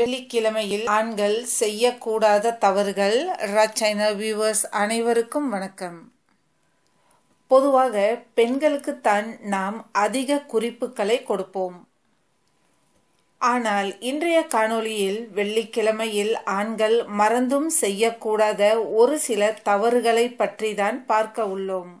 வெள்ளிக்கிழமையில் ஆண்கள் செய்யக்கூடாத தவறுகள் ரச்சைனர் வியூவர்ஸ் அனைவருக்கும் வணக்கம் பொதுவாக பெண்களுக்கு தான் நாம் அதிக குறிப்புகளை கொடுப்போம் ஆனால் இன்றைய காணொளியில் வெள்ளிக்கிழமையில் ஆண்கள் மறந்தும் செய்யக்கூடாத ஒரு சில தவறுகளை பற்றி தான் பார்க்க உள்ளோம்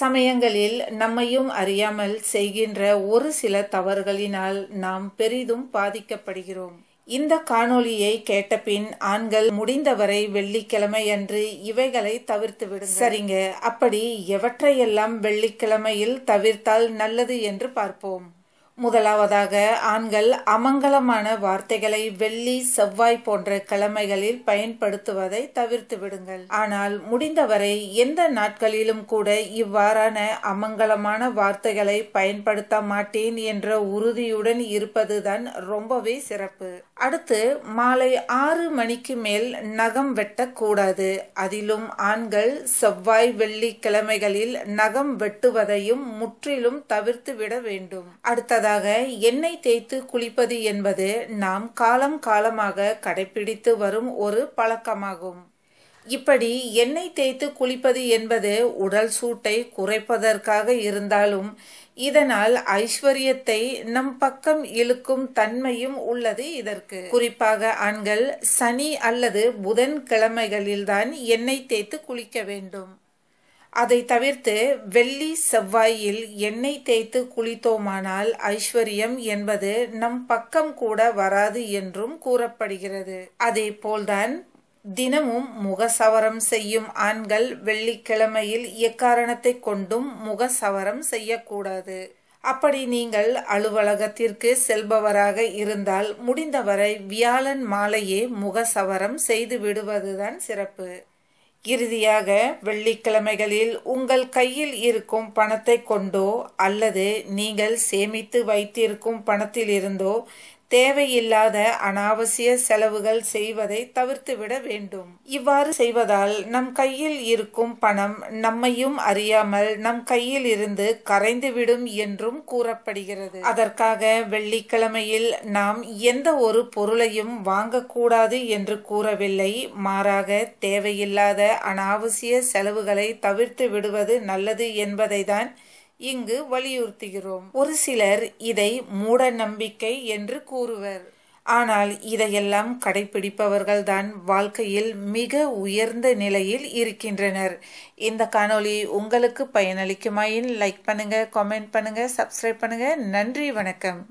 சமயங்களில் நம்மையும் அறியாமல் செய்கின்ற ஒரு சில தவறுகளினால் நாம் பெரிதும் பாதிக்கப்படுகிறோம் இந்த காணொளியை கேட்டபின் ஆண்கள் முடிந்தவரை வெள்ளிக்கிழமை அன்று இவைகளை தவிர்த்து விடும் சரிங்க அப்படி எவற்றையெல்லாம் வெள்ளிக்கிழமையில் தவிர்த்தால் நல்லது என்று பார்ப்போம் முதலாவதாக ஆண்கள் அமங்கலமான வார்த்தைகளை வெள்ளி செவ்வாய் போன்ற கிழமைகளில் பயன்படுத்துவதை தவிர்த்து விடுங்கள் ஆனால் முடிந்தவரை எந்த நாட்களிலும் கூட இவ்வாறான அமங்கலமான வார்த்தைகளை பயன்படுத்த மாட்டேன் என்ற உறுதியுடன் இருப்பதுதான் ரொம்பவே சிறப்பு அடுத்து மாலை ஆறு மணிக்கு மேல் நகம் வெட்டக்கூடாது அதிலும் ஆண்கள் செவ்வாய் வெள்ளி கிழமைகளில் நகம் வெட்டுவதையும் முற்றிலும் தவிர்த்து விட வேண்டும் அடுத்ததாக பதிலாக எண்ணெய் தேய்த்து குளிப்பது என்பது நாம் காலம் காலமாக கடைபிடித்து வரும் ஒரு பழக்கமாகும் இப்படி எண்ணெய் தேய்த்து குளிப்பது என்பது உடல் சூட்டை குறைப்பதற்காக இருந்தாலும் இதனால் ஐஸ்வர்யத்தை நம் பக்கம் இழுக்கும் தன்மையும் உள்ளது இதற்கு குறிப்பாக ஆண்கள் சனி அல்லது புதன் கிழமைகளில்தான் எண்ணெய் தேய்த்து குளிக்க வேண்டும் அதை தவிர்த்து வெள்ளி செவ்வாயில் எண்ணெய் தேய்த்து குளித்தோமானால் ஐஸ்வர்யம் என்பது நம் பக்கம் கூட வராது என்றும் கூறப்படுகிறது அதே போல்தான் தினமும் முகசவரம் செய்யும் ஆண்கள் வெள்ளிக்கிழமையில் எக்காரணத்தை கொண்டும் முகசவரம் செய்யக்கூடாது அப்படி நீங்கள் அலுவலகத்திற்கு செல்பவராக இருந்தால் முடிந்தவரை வியாழன் மாலையே முகசவரம் செய்து விடுவதுதான் சிறப்பு இறுதியாக வெள்ளிக்கிழமைகளில் உங்கள் கையில் இருக்கும் பணத்தை கொண்டோ அல்லது நீங்கள் சேமித்து வைத்திருக்கும் பணத்திலிருந்தோ தேவையில்லாத அனாவசிய செலவுகள் செய்வதை தவிர்த்துவிட வேண்டும் இவ்வாறு செய்வதால் நம் கையில் இருக்கும் பணம் நம்மையும் அறியாமல் நம் கையில் இருந்து கரைந்துவிடும் என்றும் கூறப்படுகிறது அதற்காக வெள்ளிக்கிழமையில் நாம் எந்த ஒரு பொருளையும் வாங்கக்கூடாது என்று கூறவில்லை மாறாக தேவையில்லாத அனாவசிய செலவுகளை தவிர்த்து விடுவது நல்லது என்பதை தான் இங்கு வலியுறுத்துகிறோம் ஒரு சிலர் இதை மூட நம்பிக்கை என்று கூறுவர் ஆனால் இதையெல்லாம் கடைபிடிப்பவர்கள்தான் வாழ்க்கையில் மிக உயர்ந்த நிலையில் இருக்கின்றனர் இந்த காணொளி உங்களுக்கு பயனளிக்குமாயின் லைக் பண்ணுங்க கமெண்ட் பண்ணுங்க சப்ஸ்கிரைப் பண்ணுங்க நன்றி வணக்கம்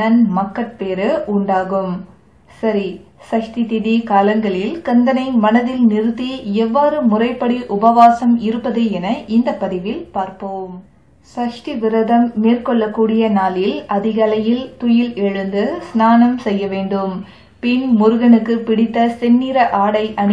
நன் மக்கட்பேறு உண்டாகும் சரி சஷ்டி திதி காலங்களில் கந்தனை மனதில் நிறுத்தி எவ்வாறு முறைப்படி உபவாசம் இருப்பது என இந்த பதிவில் பார்ப்போம் சஷ்டி விரதம் மேற்கொள்ளக்கூடிய நாளில் அதிகாலையில் துயில் எழுந்து ஸ்நானம் செய்ய வேண்டும் பின் முருகனுக்கு பிடித்த செந்நிற ஆடை அணி